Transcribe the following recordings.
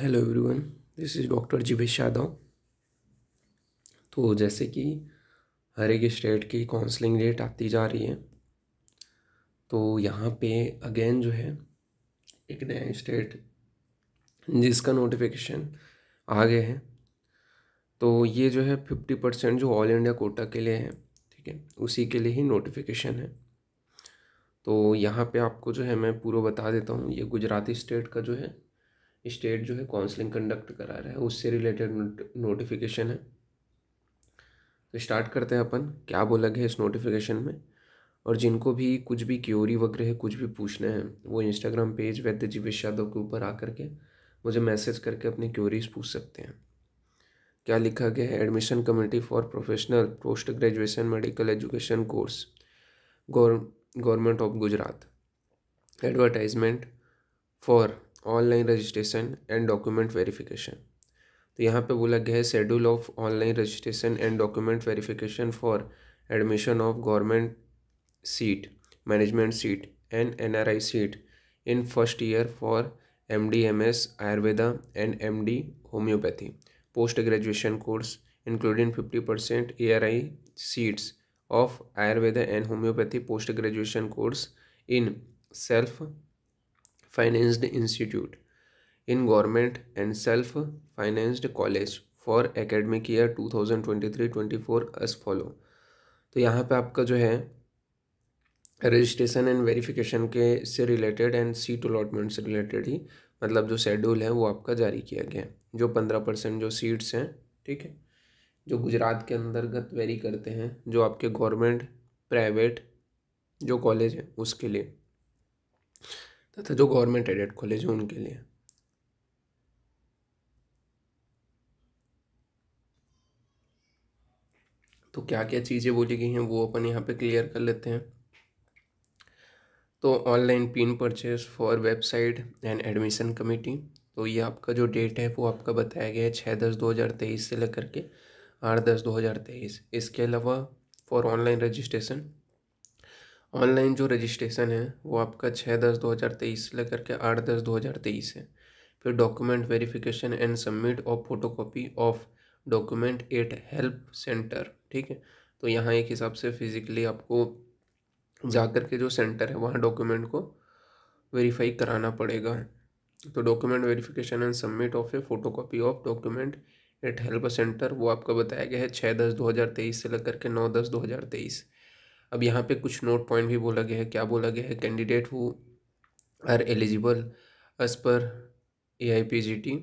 hello everyone this is doctor Jeevesh Yadav तो जैसे कि हर एक स्टेट की काउंसलिंग रेट आती जा रही है तो यहाँ पे अगेन जो है एक नया स्टेट जिसका नोटिफिकेशन आ गया है तो ये जो है फिफ्टी परसेंट जो ऑल इंडिया कोटा के लिए है ठीक है उसी के लिए ही नोटिफिकेशन है तो यहाँ पे आपको जो है मैं पूरा बता देता हूँ ये गुजराती स्टेट का जो है स्टेट जो है काउंसलिंग कंडक्ट करा रहा है उससे रिलेटेड नोटिफिकेशन है तो स्टार्ट करते हैं अपन क्या बोला गया इस नोटिफिकेशन में और जिनको भी कुछ भी क्योरी वगैरह कुछ भी पूछना है वो इंस्टाग्राम पेज वैद्य जीवेश यादव के ऊपर आकर के मुझे मैसेज करके अपनी क्योरीज पूछ सकते हैं क्या लिखा गया है admission committee for professional post graduation medical education course government of Gujarat advertisement for online registration and document verification तो यहाँ पे बोला गया है schedule of online registration and document verification for admission of government seat management seat and N R I seat in first year for M D M S Ayurveda and M D homeopathy post graduation course including fifty percent A R I seats of Ayurveda and homeopathy post graduation course in self financed institute in government and self financed college for academic year 2023-24 as follow तो यहाँ पे आपका जो है registration and verification के से related and seat allotment से related ही मतलब जो शेड्यूल है वो आपका जारी किया गया है जो पंद्रह परसेंट जो सीट्स हैं ठीक है जो गुजरात के अंतर्गत वेरी करते हैं जो आपके गवर्नमेंट प्राइवेट जो कॉलेज है उसके लिए तथा तो जो गवर्नमेंट एडेड कॉलेज हैं उनके लिए तो क्या क्या चीज़ें बोली गई हैं वो अपन यहाँ पे क्लियर कर लेते हैं तो online pin purchase for website and admission committee तो ये आपका जो डेट है वो आपका बताया गया है छः दस दो हज़ार तेईस से लेकर के आठ दस दो हज़ार तेईस इसके अलावा फॉर ऑनलाइन रजिस्ट्रेशन ऑनलाइन जो रजिस्ट्रेशन है वो आपका छः दस दो हज़ार तेईस से लेकर के आठ दस दो हज़ार तेईस है फिर डॉक्यूमेंट वेरिफिकेशन एंड सबमिट और photo copy of document at help centre ठीक है तो यहाँ एक हिसाब से फिज़िकली आपको जा कर के जो सेंटर है वहाँ डॉक्यूमेंट को वेरीफाई कराना पड़ेगा तो document verification and submit of a photo copy of document at help centre वो आपका बताया गया है छः दस दो हज़ार तेईस से लेकर के नौ दस दो हज़ार तेईस अब यहाँ पे कुछ नोट पॉइंट भी बोला गया है क्या बोला गया है candidate who are eligible as per A I P G T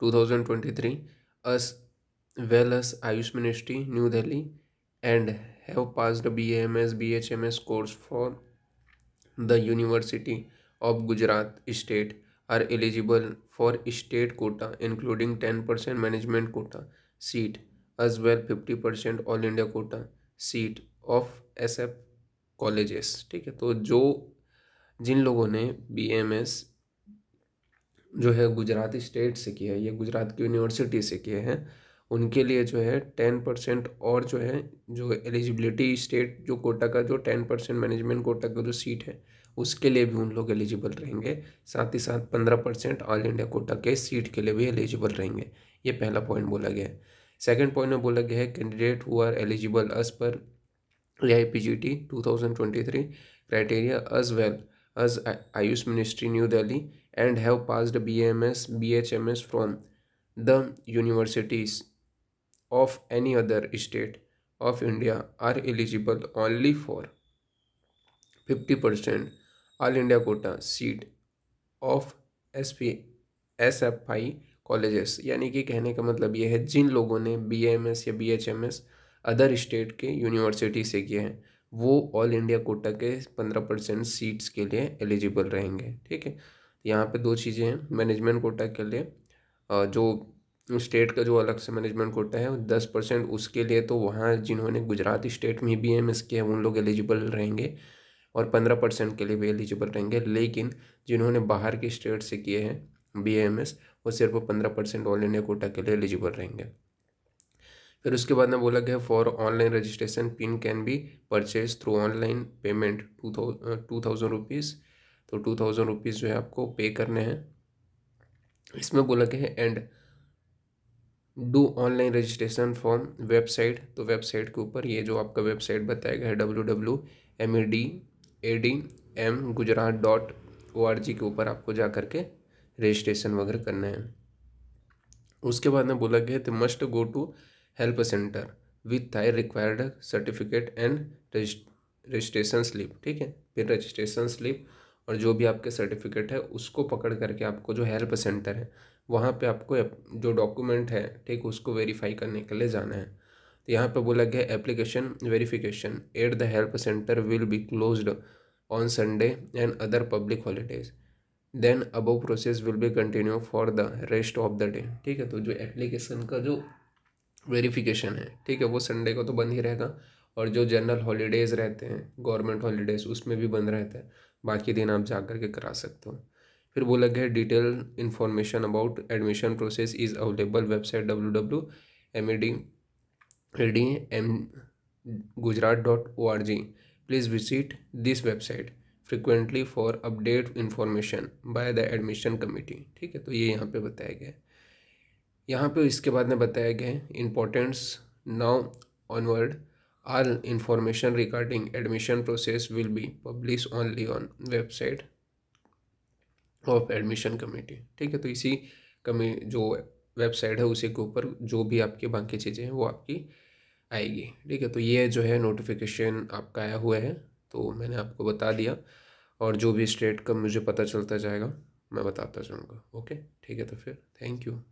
two thousand twenty three as well as Ayush ministry new Delhi and have pass B M S B H M S course for the university of Gujarat state are eligible for state quota including ten percent management quota seat well fifty percent all India quota seat of S F colleges ठीक है तो जो जिन लोगों ने B M S जो है Gujarat state से किया है या गुजरात की यूनिवर्सिटी से किए हैं उनके लिए जो है टेन परसेंट और जो है जो एलिजिबिलिटी स्टेट जो कोटा का जो टेन परसेंट मैनेजमेंट कोटा का जो सीट है उसके लिए भी उन लोग एलिजिबल रहेंगे साथ ही साथ पंद्रह परसेंट ऑल इंडिया कोटा के सीट के लिए भी एलिजिबल रहेंगे ये पहला पॉइंट बोला गया है सेकेंड पॉइंट में बोला गया है candidate who are eligible as per A I P G T two thousand twenty three criteria as well as Ayush ministry new Delhi and have passed B M S B H M S from the universities of any other state of India are eligible only for fifty percent all India quota seat of S P S F I colleges यानी कि कहने का मतलब ये है जिन लोगों ने बी एम एस या B H M S other state के यूनिवर्सिटी से किए हैं वो ऑल इंडिया कोटा के पंद्रह परसेंट सीट्स के लिए एलिजिबल रहेंगे ठीक है यहाँ पे दो चीज़ें हैं मैनेजमेंट कोटा के लिए जो स्टेट का जो अलग से मैनेजमेंट कोटा है दस परसेंट उसके लिए तो वहाँ जिन्होंने गुजरात स्टेट में बी एम एस किए हैं उन लोग एलिजिबल रहेंगे और पंद्रह परसेंट के लिए भी एलिजिबल रहेंगे लेकिन जिन्होंने बाहर के स्टेट से किए हैं बी एम एस वो सिर्फ पंद्रह परसेंट ऑल इंडिया कोटा के लिए एलिजिबल रहेंगे फिर उसके बाद में बोला गया for online registration pin can be purchase through online payment to two thousand rupees तो टू थाउजेंड रुपीज़ जो है आपको पे करने हैं इसमें बोला गया है and do online registration form website तो वेबसाइट के ऊपर ये जो आपका वेबसाइट बताया गया है W W M E D A D M Gujarat dot O R G के ऊपर आपको जा करके रजिस्ट्रेशन वगैरह करना है उसके बाद में बोला गया तो must go to help centre with their required certificate and registration slip ठीक है फिर रजिस्ट्रेशन स्लिप और जो भी आपके सर्टिफिकेट है उसको पकड़ करके आपको जो हेल्प सेंटर है वहाँ पे आपको जो डॉक्यूमेंट है ठीक उसको वेरीफाई करने के लिए जाना है तो यहाँ पे बोला गया application verification at the help centre will be closed on Sunday and other public holidays then above process will be continue for the rest of the day ठीक है तो जो एप्लीकेशन का जो वेरिफिकेशन है ठीक है वो संडे को तो बंद ही रहेगा और जो जनरल हॉलीडेज़ रहते हैं गवर्नमेंट हॉलीडेज़ उसमें भी बंद रहता है बाकी दिन आप जा कर के करा सकते हो फिर वो लगे है detail information about admission process is available website W W M E D D M Gujarat dot O R G please visit this website frequently for update information by the admission committee ठीक है तो ये यहाँ पे बताया गया है यहाँ पे इसके बाद में बताया गया है important now onward all information regarding admission process will be publish only on website of admission committee ठीक है तो इसी कमी जो वेबसाइट है उसी के ऊपर जो भी आपके बाकी चीज़ें हैं वो आपकी आएगी ठीक है तो ये जो है नोटिफिकेशन आपका आया हुआ है तो मैंने आपको बता दिया और जो भी स्टेट का मुझे पता चलता जाएगा मैं बताता जाऊँगा ओके ठीक है तो फिर थैंक यू